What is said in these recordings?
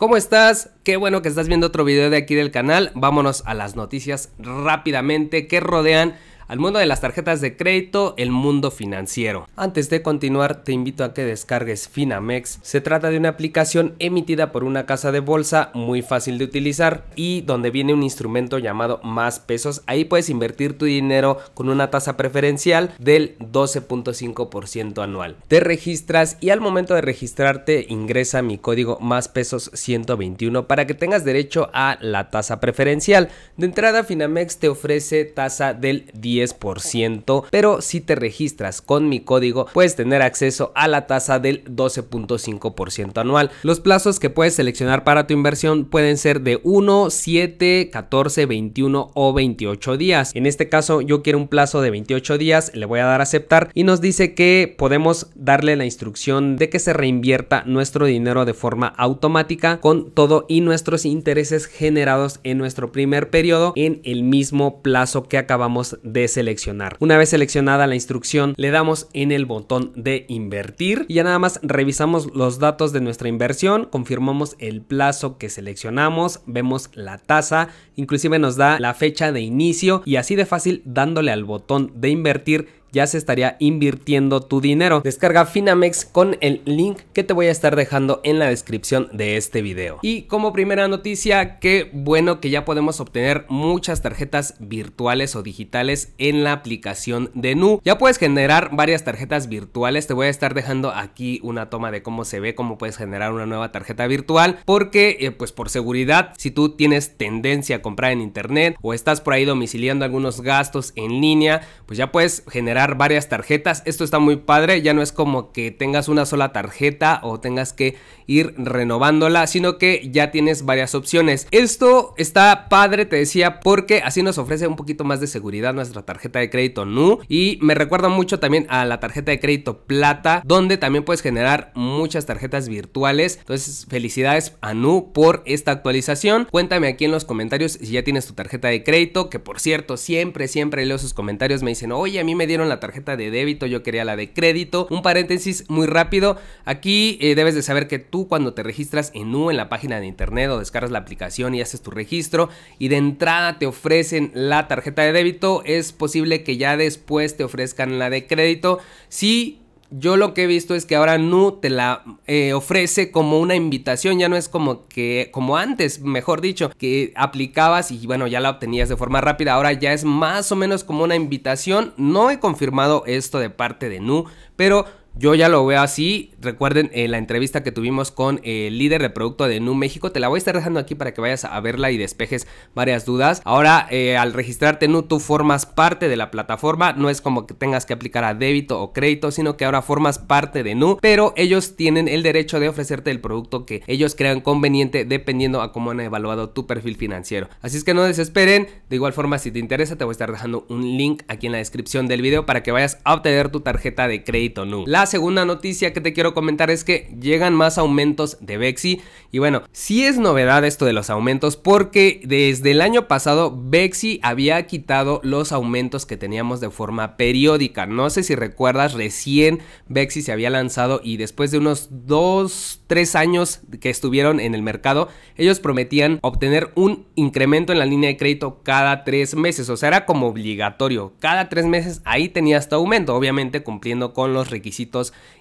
¿Cómo estás? Qué bueno que estás viendo otro video de aquí del canal. Vámonos a las noticias rápidamente que rodean al mundo de las tarjetas de crédito, el mundo financiero. Antes de continuar, te invito a que descargues Finamex. Se trata de una aplicación emitida por una casa de bolsa muy fácil de utilizar y donde viene un instrumento llamado más pesos. Ahí puedes invertir tu dinero con una tasa preferencial del 12.5% anual. Te registras y al momento de registrarte ingresa mi código más pesos 121 para que tengas derecho a la tasa preferencial. De entrada, Finamex te ofrece tasa del 10 ciento pero si te registras con mi código puedes tener acceso a la tasa del 12.5% anual. Los plazos que puedes seleccionar para tu inversión pueden ser de 1, 7, 14, 21 o 28 días. En este caso yo quiero un plazo de 28 días, le voy a dar a aceptar y nos dice que podemos darle la instrucción de que se reinvierta nuestro dinero de forma automática con todo y nuestros intereses generados en nuestro primer periodo en el mismo plazo que acabamos de seleccionar. Una vez seleccionada la instrucción, le damos en el botón de invertir y ya nada más revisamos los datos de nuestra inversión, confirmamos el plazo que seleccionamos, vemos la tasa, inclusive nos da la fecha de inicio y así de fácil dándole al botón de invertir ya se estaría invirtiendo tu dinero. Descarga Finamex con el link que te voy a estar dejando en la descripción de este video. Y como primera noticia, qué bueno que ya podemos obtener muchas tarjetas virtuales o digitales en la aplicación de Nu. Ya puedes generar varias tarjetas virtuales, te voy a estar dejando aquí una toma de cómo se ve, cómo puedes generar una nueva tarjeta virtual, porque eh, pues por seguridad, si tú tienes tendencia a comprar en internet o estás por ahí domiciliando algunos gastos en línea, pues ya puedes generar varias tarjetas. Esto está muy padre, ya no es como que tengas una sola tarjeta o tengas que ir renovándola, sino que ya tienes varias opciones. Esto está padre, te decía, porque así nos ofrece un poquito más de seguridad nuestra tarjeta de crédito NU y me recuerda mucho también a la tarjeta de crédito Plata, donde también puedes generar muchas tarjetas virtuales. Entonces, felicidades a NU por esta actualización. Cuéntame aquí en los comentarios si ya tienes tu tarjeta de crédito, que por cierto, siempre, siempre leo sus comentarios, me dicen, oye, a mí me dieron la tarjeta de débito, yo quería la de crédito. Un paréntesis muy rápido, aquí eh, debes de saber que tú cuando te registras en U en la página de internet o descargas la aplicación y haces tu registro y de entrada te ofrecen la tarjeta de débito, es posible que ya después te ofrezcan la de crédito. Si yo lo que he visto es que ahora Nu te la eh, ofrece como una invitación, ya no es como que, como antes, mejor dicho, que aplicabas y bueno, ya la obtenías de forma rápida, ahora ya es más o menos como una invitación, no he confirmado esto de parte de Nu, pero yo ya lo veo así. Recuerden eh, la entrevista que tuvimos con el líder de producto de Nu México. Te la voy a estar dejando aquí para que vayas a verla y despejes varias dudas. Ahora, eh, al registrarte Nu, tú formas parte de la plataforma. No es como que tengas que aplicar a débito o crédito, sino que ahora formas parte de Nu. Pero ellos tienen el derecho de ofrecerte el producto que ellos crean conveniente dependiendo a cómo han evaluado tu perfil financiero. Así es que no desesperen. De igual forma, si te interesa, te voy a estar dejando un link aquí en la descripción del video para que vayas a obtener tu tarjeta de crédito Nu segunda noticia que te quiero comentar es que llegan más aumentos de Bexi. Y bueno, si es novedad esto de los aumentos porque desde el año pasado Bexi había quitado los aumentos que teníamos de forma periódica. No sé si recuerdas, recién Bexi se había lanzado y después de unos 2, 3 años que estuvieron en el mercado, ellos prometían obtener un incremento en la línea de crédito cada 3 meses. O sea, era como obligatorio. Cada 3 meses ahí tenía tu este aumento, obviamente cumpliendo con los requisitos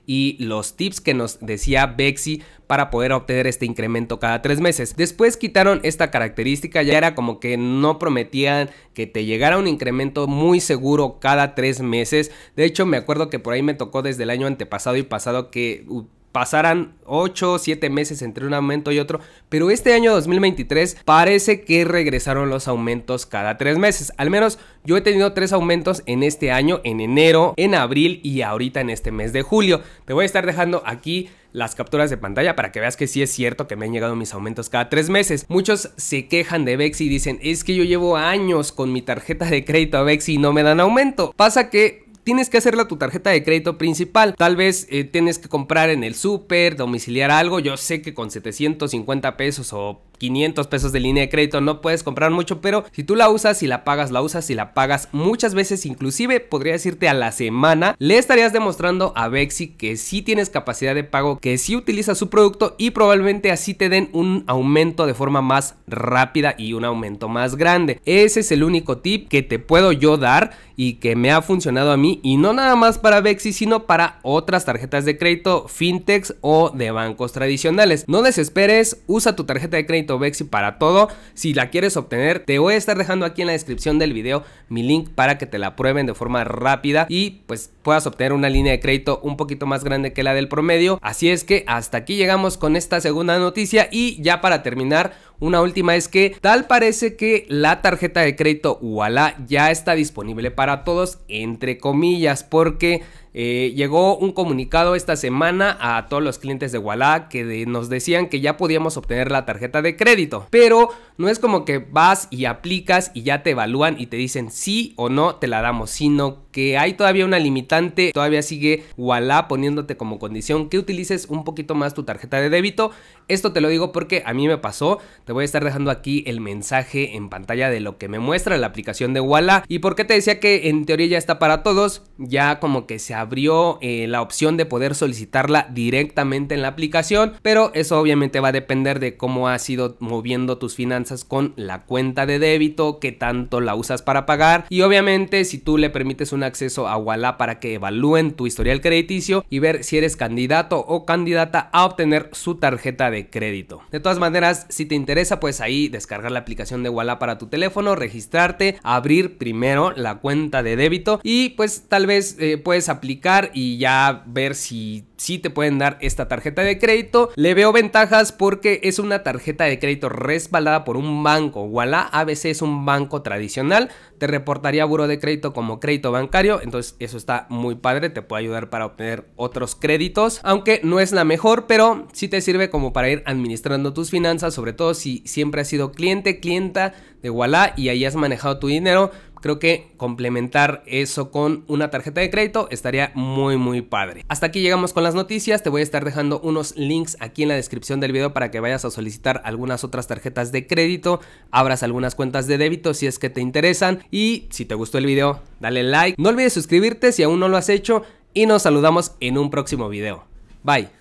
y los tips que nos decía Bexi para poder obtener este incremento cada tres meses. Después quitaron esta característica, ya era como que no prometían que te llegara un incremento muy seguro cada tres meses. De hecho, me acuerdo que por ahí me tocó desde el año antepasado y pasado que pasaran 8 o 7 meses entre un aumento y otro, pero este año 2023 parece que regresaron los aumentos cada 3 meses. Al menos yo he tenido 3 aumentos en este año, en enero, en abril y ahorita en este mes de julio. Te voy a estar dejando aquí las capturas de pantalla para que veas que sí es cierto que me han llegado mis aumentos cada tres meses. Muchos se quejan de Vexi y dicen, es que yo llevo años con mi tarjeta de crédito a Bexi y no me dan aumento. Pasa que tienes que hacerla tu tarjeta de crédito principal. Tal vez eh, tienes que comprar en el súper, domiciliar algo. Yo sé que con 750 pesos o 500 pesos de línea de crédito, no puedes comprar mucho, pero si tú la usas, y la pagas, la usas, y la pagas muchas veces, inclusive podría decirte a la semana, le estarías demostrando a Bexi que si tienes capacidad de pago, que si utilizas su producto y probablemente así te den un aumento de forma más rápida y un aumento más grande. Ese es el único tip que te puedo yo dar y que me ha funcionado a mí y no nada más para Bexi, sino para otras tarjetas de crédito, fintechs o de bancos tradicionales. No desesperes, usa tu tarjeta de crédito vexi para todo. Si la quieres obtener, te voy a estar dejando aquí en la descripción del video mi link para que te la prueben de forma rápida y pues puedas obtener una línea de crédito un poquito más grande que la del promedio. Así es que hasta aquí llegamos con esta segunda noticia y ya para terminar, una última es que tal parece que la tarjeta de crédito wala ya está disponible para todos, entre comillas, porque eh, llegó un comunicado esta semana a todos los clientes de Walla que nos decían que ya podíamos obtener la tarjeta de crédito, pero no es como que vas y aplicas y ya te evalúan y te dicen sí o no te la damos, sino que hay todavía una limitante, todavía sigue Walla poniéndote como condición que utilices un poquito más tu tarjeta de débito. Esto te lo digo porque a mí me pasó, te voy a estar dejando aquí el mensaje en pantalla de lo que me muestra la aplicación de Walla y porque te decía que en teoría ya está para todos, ya como que se abrió eh, la opción de poder solicitarla directamente en la aplicación, pero eso obviamente va a depender de cómo has ido moviendo tus finanzas con la cuenta de débito, qué tanto la usas para pagar y obviamente si tú le permites un acceso a Walla para que evalúen tu historial crediticio y ver si eres candidato o candidata a obtener su tarjeta de crédito. De todas maneras, si te interesa, pues ahí descargar la aplicación de Walla para tu teléfono, registrarte, abrir primero la cuenta de débito y pues tal vez eh, puedes aplicar y ya ver si si te pueden dar esta tarjeta de crédito. Le veo ventajas porque es una tarjeta de crédito respaldada por un banco. Walla ABC es un banco tradicional. Te reportaría buro de crédito como crédito bancario. Entonces eso está muy padre. Te puede ayudar para obtener otros créditos. Aunque no es la mejor, pero sí te sirve como para ir administrando tus finanzas. Sobre todo si siempre has sido cliente, clienta de Walla y ahí has manejado tu dinero Creo que complementar eso con una tarjeta de crédito estaría muy muy padre. Hasta aquí llegamos con las noticias, te voy a estar dejando unos links aquí en la descripción del video para que vayas a solicitar algunas otras tarjetas de crédito, abras algunas cuentas de débito si es que te interesan y si te gustó el video dale like, no olvides suscribirte si aún no lo has hecho y nos saludamos en un próximo video. Bye.